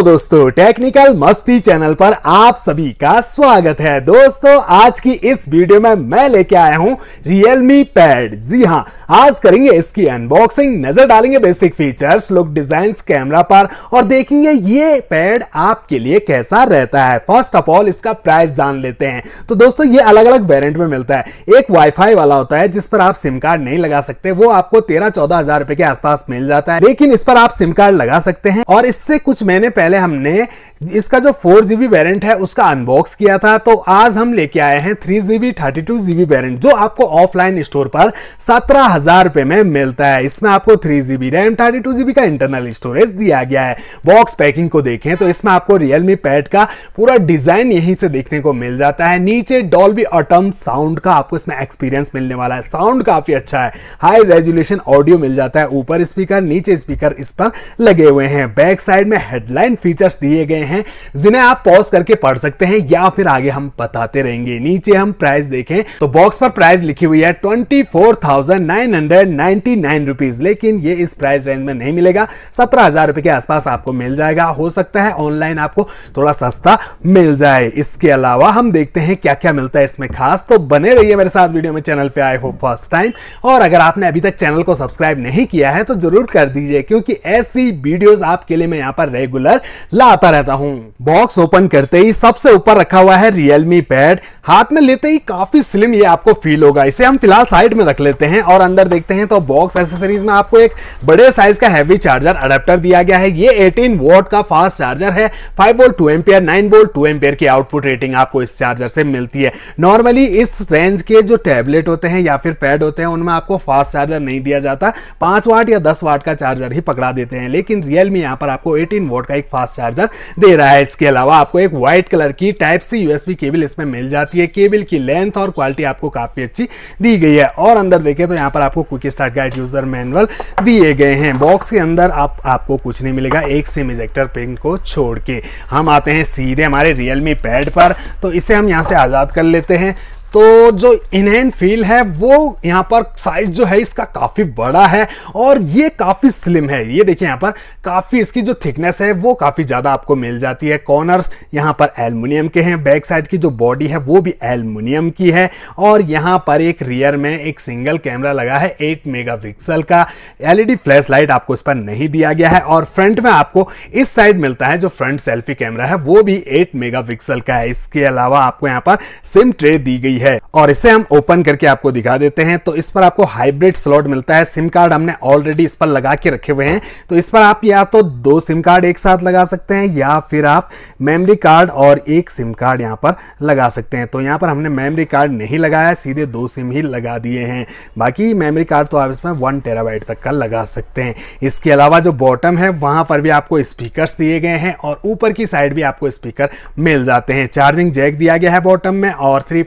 तो दोस्तों टेक्निकल मस्ती चैनल पर आप सभी का स्वागत है दोस्तों आज की इस वीडियो में मैं लेके आया हूं Realme Pad जी हां आज करेंगे इसकी अनबॉक्सिंग नजर डालेंगे basic features look design camera पर और देखेंगे ये पैड आपके लिए कैसा रहता है फर्स्ट ऑफ ऑल इसका प्राइस जान लेते हैं तो दोस्तों ये अलग अलग वेरियंट में मिलता है एक वाईफाई वाला होता है जिस पर आप सिम कार्ड नहीं लगा सकते वो आपको तेरह चौदह हजार रुपए के आसपास मिल जाता है लेकिन इस पर आप सिम कार्ड लगा सकते हैं और इससे कुछ मैंने पहले पहले हमने इसका जो फोर जीबी वेरियंट है उसका अनबॉक्स किया था तो आज हम लेके आए हैं three GB thirty two GB variant जो आपको ऑफलाइन स्टोर पर सत्रह हजार रुपए में मिलता है इसमें आपको three GB RAM thirty two GB का इंटरनल स्टोरेज दिया गया है बॉक्स पैकिंग को देखें तो इसमें आपको रियलमी पैड का पूरा डिजाइन यहीं से देखने को मिल जाता है नीचे डॉल्बी ऑटम साउंड का आपको इसमें एक्सपीरियंस मिलने वाला है साउंड काफी अच्छा है हाई रेजुलेशन ऑडियो मिल जाता है ऊपर स्पीकर नीचे स्पीकर इस पर लगे हुए हैं बैक साइड में हेडलाइन फीचर्स दिए गए हैं हैं जिन्हें आप पॉज करके पढ़ सकते हैं या फिर आगे हम बताते रहेंगे नीचे हम प्राइस देखें तो बॉक्स पर प्राइस लिखी हुई है twenty four thousand nine hundred ninety nine rupees लेकिन ये इस प्राइस रेंज में नहीं मिलेगा सत्रह हजार रुपए के आसपास आपको मिल जाएगा हो सकता है ऑनलाइन आपको थोड़ा सस्ता मिल जाए इसके अलावा हम देखते हैं क्या क्या मिलता है इसमें खास तो बने रहिए मेरे साथ वीडियो में चैनल पे आए हो फर्स्ट टाइम और अगर आपने अभी तक चैनल को सब्सक्राइब नहीं किया है तो जरूर कर दीजिए क्योंकि ऐसी वीडियोस आपके लिए मैं यहाँ पर रेगुलर लाता रहता हूँ हूँ बॉक्स ओपन करते ही सबसे ऊपर रखा हुआ है रियलमी पैड हाथ में लेते ही काफी स्लिम ये आपको फील होगा इसे हम फिलहाल साइड में रख लेते हैं और अंदर देखते हैं तो बॉक्स एसेसरीज में आपको एक बड़े साइज का हैवी चार्जर अडेप्टर दिया गया है ये 18 वोट का फास्ट चार्जर है 5 volt two ampere 9 volt two ampere की आउटपुट रेटिंग आपको इस चार्जर से मिलती है नॉर्मली इस रेंज के जो टैबलेट होते हैं या फिर पैड होते हैं उनमें आपको फास्ट चार्जर नहीं दिया जाता पांच वाट या दस वाट का चार्जर ही पकड़ा देते हैं लेकिन रियलमी यहाँ पर आपको एटीन वोट का एक फास्ट चार्जर दे रहा है इसके अलावा आपको एक व्हाइट कलर की टाइप सी यूएसबी केबल इसमें मिल जाती जाती है केबल की लेंथ और क्वालिटी आपको काफ़ी अच्छी दी गई है और अंदर देखें तो यहाँ पर आपको quick start guide user manual दिए गए हैं बॉक्स के अंदर आप आपको कुछ नहीं मिलेगा एक सिम इजेक्टर पिन को छोड़ के हम आते हैं सीधे हमारे रियलमी पैड पर तो इसे हम यहाँ से आज़ाद कर लेते हैं तो जो इनहैंड फील है वो यहाँ पर साइज जो है इसका काफ़ी बड़ा है और ये काफ़ी स्लिम है ये देखिए यहाँ पर काफ़ी इसकी जो थिकनेस है वो काफ़ी ज़्यादा आपको मिल जाती है कॉर्नर यहाँ पर एलमिनियम के हैं बैक साइड की जो बॉडी है वो भी एलमिनियम की है और यहाँ पर एक रियर में एक सिंगल कैमरा लगा है एट मेगा का एल फ्लैश लाइट आपको इस पर नहीं दिया गया है और फ्रंट में आपको इस साइड मिलता है जो फ्रंट सेल्फी कैमरा है वो भी एट मेगा का है इसके अलावा आपको यहाँ पर सिम ट्रे दी गई है और इसे हम ओपन करके आपको दिखा देते हैं तो इस पर आपको हाइब्रिड स्लॉट मिलता है सिम कार्ड हमने ऑलरेडी इस पर लगा के रखे हुए हैं तो इस पर आप या तो दो सिम कार्ड एक साथ लगा सकते हैं या फिर आप मेमरी कार्ड और एक सिम कार्ड यहाँ पर लगा सकते हैं तो यहाँ पर हमने मेमरी कार्ड नहीं लगाया सीधे दो सिम ही लगा दिए हैं बाकी मेमरी कार्ड तो आप इसमें वन टेराबाइट तक का लगा सकते हैं इसके अलावा जो बॉटम है वहाँ पर भी आपको स्पीकर्स दिए गए हैं और ऊपर की साइड भी आपको स्पीकर मिल जाते हैं चार्जिंग जैक दिया गया है बॉटम में और थ्री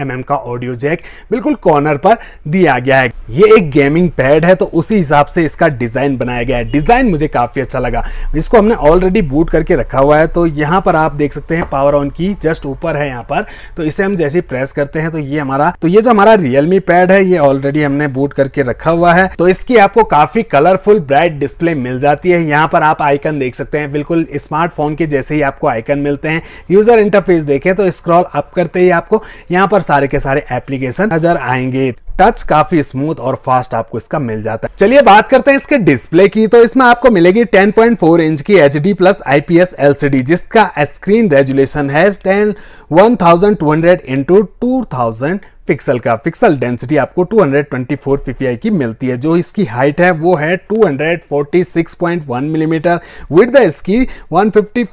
mm का ऑडियो जैक बिल्कुल कॉर्नर पर दिया गया है ये एक गेमिंग पैड है तो उसी हिसाब से इसका डिज़ाइन बनाया गया है डिज़ाइन मुझे काफ़ी अच्छा लगा इसको हमने ऑलरेडी बूट करके रखा हुआ है तो यहाँ पर आप देख सकते हैं पावर ऑन की जस्ट ऊपर है यहाँ पर तो इसे हम जैसे प्रेस करते हैं तो ये हमारा तो ये जो हमारा रियलमी पैड है ये ऑलरेडी हमने बूट करके रखा हुआ है तो इसकी आपको काफ़ी कलरफुल ब्राइट डिस्प्ले मिल जाती है यहाँ पर आप आइकन देख सकते हैं बिल्कुल स्मार्टफोन के जैसे ही आपको आइकन मिलते हैं यूजर इंटरफेस देखें तो स्क्रॉल अप करते ही आपको यहाँ पर सारे के सारे एप्लीकेशन नजर आएंगे टच काफी स्मूथ और फास्ट आपको इसका मिल जाता है चलिए बात करते हैं इसके डिस्प्ले की तो इसमें आपको मिलेगी 10.4 इंच की H D plus IPS LCD जिसका स्क्रीन रेजुलेशन है ten one thousand two hundred pixel का पिक्सल डेंसिटी आपको 224 ppi की मिलती है जो इसकी हाइट है वो है 246.1 मिलीमीटर विद द इसकी 155.9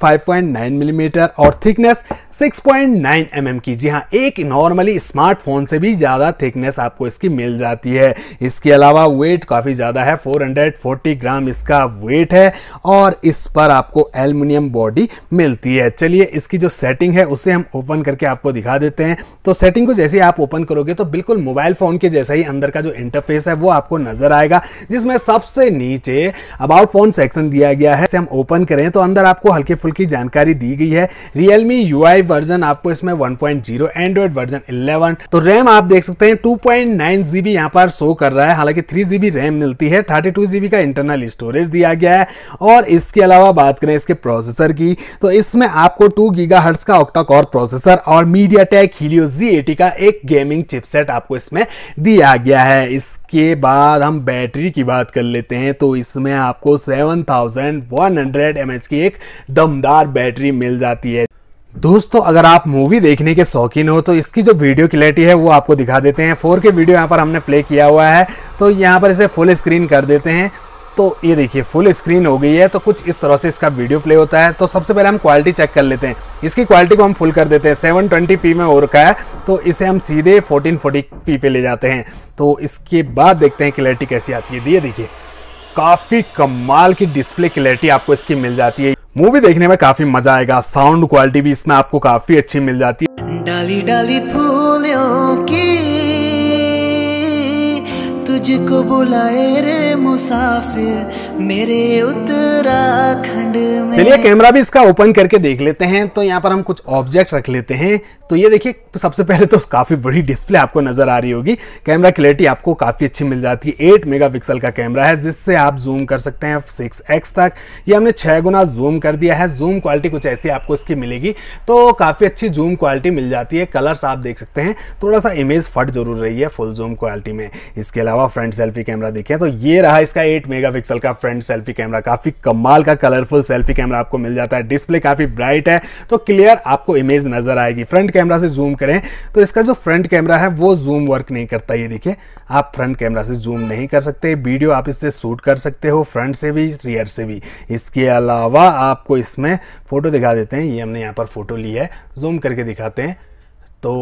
मिलीमीटर और थिकनेस 6.9 mm की जी हाँ एक नॉर्मली स्मार्टफोन से भी ज़्यादा थिकनेस आपको इसकी मिल जाती है इसके अलावा वेट काफ़ी ज़्यादा है 440 ग्राम इसका वेट है और इस पर आपको एल्युमिनियम बॉडी मिलती है चलिए इसकी जो सेटिंग है उसे हम ओपन करके आपको दिखा देते हैं तो सेटिंग को जैसे आप ओपन करोगे तो बिल्कुल मोबाइल फ़ोन के जैसा ही अंदर का जो इंटरफेस है वो आपको नज़र आएगा जिसमें सबसे नीचे अबाउट फ़ोन सेक्शन दिया गया है हम ओपन करें तो अंदर आपको हल्की फुल्की जानकारी दी गई है रियलमी यू आई 5 वर्जन आपको इसमें 1.0 point zero Android version eleven तो रैम आप देख सकते हैं टू पॉइंट नाइन जीबी यहाँ पर शो कर रहा है हालांकि थ्री जीबी रैम मिलती है थर्टी टू जीबी का इंटरनल स्टोरेज दिया गया है और इसके अलावा बात करें इसके प्रोसेसर की तो इसमें आपको टू गीगा हर्ट्स का ऑक्टा कॉर प्रोसेसर और MediaTek Helio G eighty का एक गेमिंग चिपसेट आपको इसमें दिया गया है इस के बाद हम बैटरी की बात कर लेते हैं तो इसमें आपको 7100 थाउजेंड की एक दमदार बैटरी मिल जाती है दोस्तों अगर आप मूवी देखने के शौकीन हो तो इसकी जो वीडियो क्लैरिटी है वो आपको दिखा देते हैं फोर के वीडियो यहाँ पर हमने प्ले किया हुआ है तो यहाँ पर इसे फुल स्क्रीन कर देते हैं तो ये देखिए फुल स्क्रीन हो गई है तो कुछ इस तरह से इसका वीडियो प्ले होता है तो सबसे पहले हम क्वालिटी चेक कर लेते हैं इसकी क्वालिटी को हम फुल कर देते हैं 720p में और रखा है तो इसे हम सीधे 1440p पे ले जाते हैं तो इसके बाद देखते हैं क्लैरिटी कैसी आती है दिए देखिए काफ़ी कमाल की डिस्प्ले क्लैरिटी आपको इसकी मिल जाती है मूवी देखने में काफी मजा आएगा साउंड क्वालिटी भी इसमें आपको काफी अच्छी मिल जाती है डाली डाली फूलों की तुझको बुलाए रे मुसाफिर मेरे उत्तराखंड में चलिए कैमरा भी इसका ओपन करके देख लेते हैं तो यहाँ पर हम कुछ ऑब्जेक्ट रख लेते हैं तो ये देखिए सबसे पहले तो काफ़ी बड़ी डिस्प्ले आपको नज़र आ रही होगी कैमरा क्लियरिटी आपको काफ़ी अच्छी मिल जाती है एट मेगा का कैमरा है जिससे आप जूम कर सकते हैं सिक्स एक्स तक ये हमने छह गुना जूम कर दिया है जूम क्वालिटी कुछ ऐसी आपको इसकी मिलेगी तो काफ़ी अच्छी जूम क्वालिटी मिल जाती है कलर्स आप देख सकते हैं थोड़ा सा इमेज फट जरूर रही है फुल जूम क्वालिटी में इसके अलावा अलावा फ्रंट सेल्फी कैमरा देखें तो ये रहा इसका 8 मेगापिक्सल का फ्रंट सेल्फी कैमरा काफी कमाल का कलरफुल सेल्फी कैमरा आपको मिल जाता है डिस्प्ले काफी ब्राइट है तो क्लियर आपको इमेज नजर आएगी फ्रंट कैमरा से जूम करें तो इसका जो फ्रंट कैमरा है वो जूम वर्क नहीं करता ये देखिए आप फ्रंट कैमरा से जूम नहीं कर सकते वीडियो आप इससे शूट कर सकते हो फ्रंट से भी रियर से भी इसके अलावा आपको इसमें फोटो दिखा देते हैं ये हमने यहाँ पर फोटो ली है जूम करके दिखाते हैं तो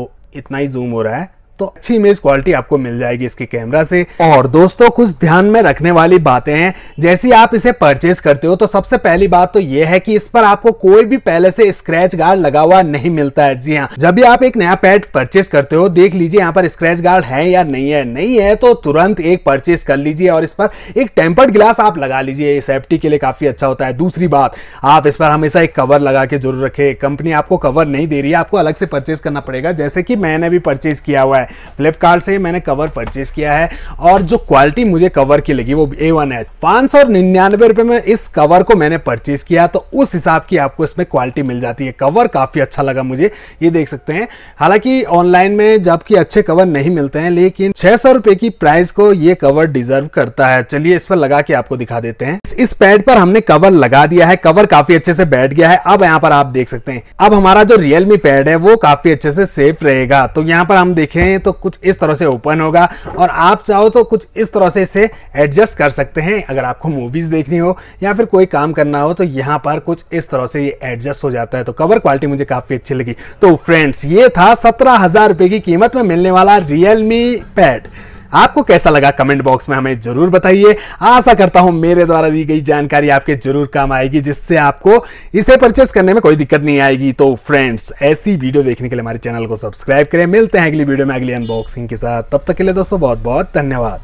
इतना ही जूम हो रहा है तो अच्छी इमेज क्वालिटी आपको मिल जाएगी इसके कैमरा से और दोस्तों कुछ ध्यान में रखने वाली बातें हैं जैसे आप इसे परचेज करते हो तो सबसे पहली बात तो यह है कि इस पर आपको कोई भी पहले से स्क्रैच गार्ड लगा हुआ नहीं मिलता है जी हाँ जब भी आप एक नया पैड परचेज करते हो देख लीजिए यहाँ पर स्क्रैच गार्ड है या नहीं है नहीं है तो तुरंत एक परचेज कर लीजिए और इस पर एक टेम्पर्ड ग्लास आप लगा लीजिए सेफ्टी के लिए काफी अच्छा होता है दूसरी बात आप इस पर हमेशा एक कवर लगा के जरूर रखे कंपनी आपको कवर नहीं दे रही है आपको अलग से परचेज करना पड़ेगा जैसे कि मैंने भी परचेज किया हुआ है फ्लिपकार्ट से मैंने कवर परचेज किया है और जो क्वालिटी मुझे कवर की लगी वो ए वन है पाँच सौ निन्यानवे रुपये में इस कवर को मैंने परचेज किया तो उस हिसाब की आपको इसमें क्वालिटी मिल जाती है कवर काफ़ी अच्छा लगा मुझे ये देख सकते हैं हालांकि ऑनलाइन में जबकि अच्छे कवर नहीं मिलते हैं लेकिन छह सौ रुपए की प्राइस को ये कवर डिजर्व करता है चलिए इस पर लगा के आपको दिखा देते हैं इस पैड पर हमने कवर लगा दिया है कवर काफी अच्छे से बैठ गया है अब यहाँ पर आप देख सकते हैं अब हमारा जो रियलमी पैड है वो काफी अच्छे से सेफ रहेगा तो यहाँ पर हम देखें तो कुछ इस तरह से ओपन होगा और आप चाहो तो कुछ इस तरह से इसे एडजस्ट कर सकते हैं अगर आपको मूवीज़ देखनी हो या फिर कोई काम करना हो तो यहाँ पर कुछ इस तरह से ये एडजस्ट हो जाता है तो कवर क्वालिटी मुझे काफ़ी अच्छी लगी तो फ्रेंड्स ये था सत्रह हज़ार की कीमत में मिलने वाला रियलमी पैड आपको कैसा लगा कमेंट बॉक्स में हमें जरूर बताइए आशा करता हूं मेरे द्वारा दी गई जानकारी आपके जरूर काम आएगी जिससे आपको इसे परचेस करने में कोई दिक्कत नहीं आएगी तो फ्रेंड्स ऐसी वीडियो देखने के लिए हमारे चैनल को सब्सक्राइब करें मिलते हैं अगली वीडियो में अगली अनबॉक्सिंग के साथ तब तक के लिए दोस्तों बहुत बहुत धन्यवाद